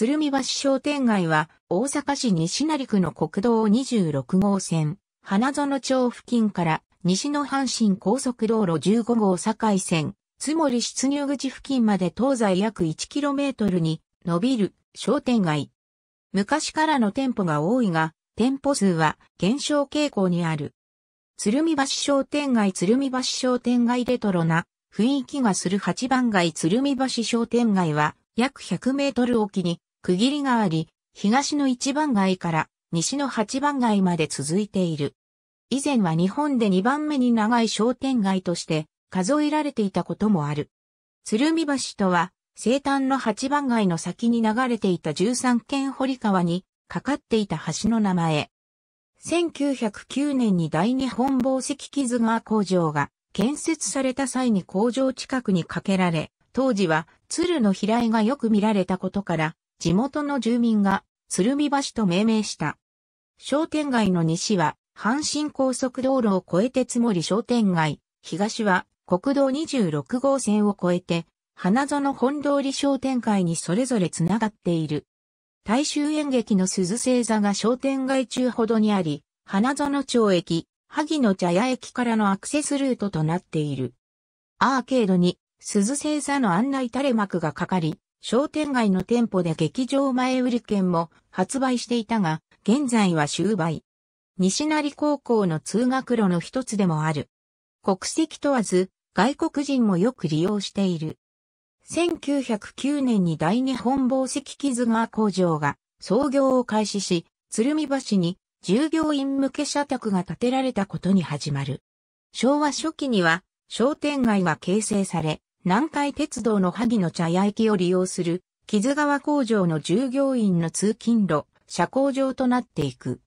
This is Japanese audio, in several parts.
鶴見橋商店街は、大阪市西成区の国道26号線、花園町付近から西の阪神高速道路15号境線、津森出入口付近まで東西約 1km に伸びる商店街。昔からの店舗が多いが、店舗数は減少傾向にある。鶴見橋商店街鶴見橋商店街レトロな雰囲気がする8番街鶴見橋商店街は約100メートルおきに区切りがあり、東の一番街から西の八番街まで続いている。以前は日本で2番目に長い商店街として数えられていたこともある。鶴見橋とは生誕の八番街の先に流れていた13軒堀川にかかっていた橋の名前。1909年に大日本紡績木津川工場が建設された際に工場近くに架けられ、当時は鶴の飛来がよく見られたことから地元の住民が鶴見橋と命名した。商店街の西は阪神高速道路を越えてつもり商店街、東は国道26号線を越えて花園本通り商店街にそれぞれつながっている。大衆演劇の鈴星座が商店街中ほどにあり、花園町駅、萩野茶屋駅からのアクセスルートとなっている。アーケードに鈴星座の案内垂れ幕がかかり、商店街の店舗で劇場前売り券も発売していたが、現在は終売。西成高校の通学路の一つでもある。国籍問わず、外国人もよく利用している。1909年に大日本宝石傷川工場が創業を開始し、鶴見橋に従業員向け社宅が建てられたことに始まる。昭和初期には商店街が形成され、南海鉄道の萩の茶屋駅を利用する、木津川工場の従業員の通勤路、車工場となっていく。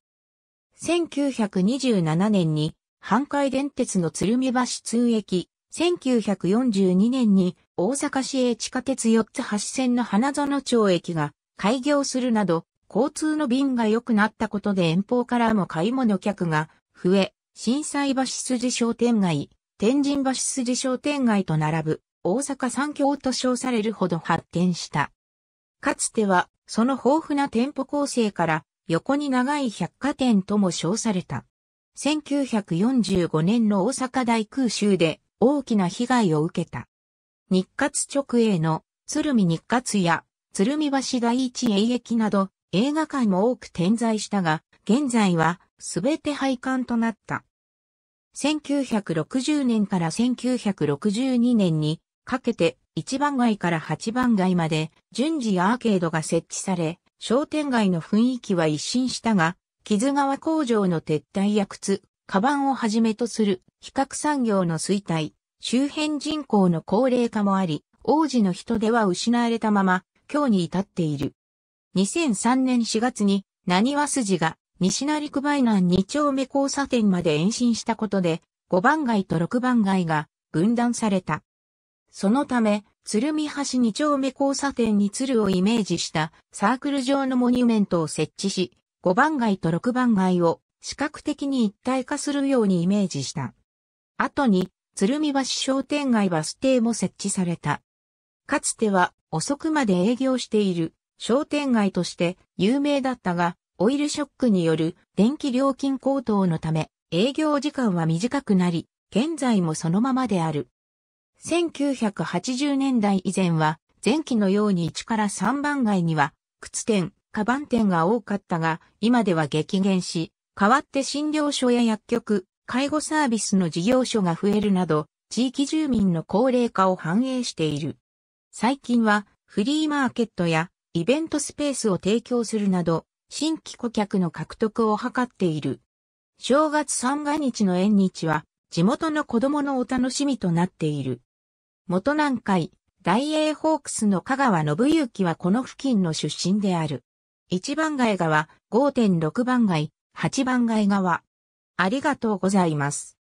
1927年に、阪海電鉄の鶴見橋通駅、1942年に大阪市営地下鉄4つ橋線の花園町駅が開業するなど、交通の便が良くなったことで遠方からも買い物客が増え、震災橋筋商店街、天神橋筋商店街と並ぶ大阪三強と称されるほど発展した。かつては、その豊富な店舗構成から、横に長い百貨店とも称された。1945年の大阪大空襲で大きな被害を受けた。日活直営の鶴見日活や鶴見橋第一営駅など映画館も多く点在したが、現在はすべて廃館となった。1960年から1962年にかけて1番街から8番街まで順次アーケードが設置され、商店街の雰囲気は一新したが、木津川工場の撤退や靴、カバンをはじめとする比較産業の衰退、周辺人口の高齢化もあり、王子の人手は失われたまま、今日に至っている。2003年4月に、何は筋が西成区梅南2丁目交差点まで延伸したことで、5番街と6番街が分断された。そのため、鶴見橋二丁目交差点に鶴をイメージしたサークル状のモニュメントを設置し、5番街と6番街を視覚的に一体化するようにイメージした。後に、鶴見橋商店街バス停も設置された。かつては遅くまで営業している商店街として有名だったが、オイルショックによる電気料金高騰のため営業時間は短くなり、現在もそのままである。1980年代以前は、前期のように1から3番街には、靴店、カバン店が多かったが、今では激減し、代わって診療所や薬局、介護サービスの事業所が増えるなど、地域住民の高齢化を反映している。最近は、フリーマーケットやイベントスペースを提供するなど、新規顧客の獲得を図っている。正月三が日の縁日は、地元の子供のお楽しみとなっている。元南海、大英ホークスの香川信之はこの付近の出身である。1番街側、5.6番街、8番街側。ありがとうございます。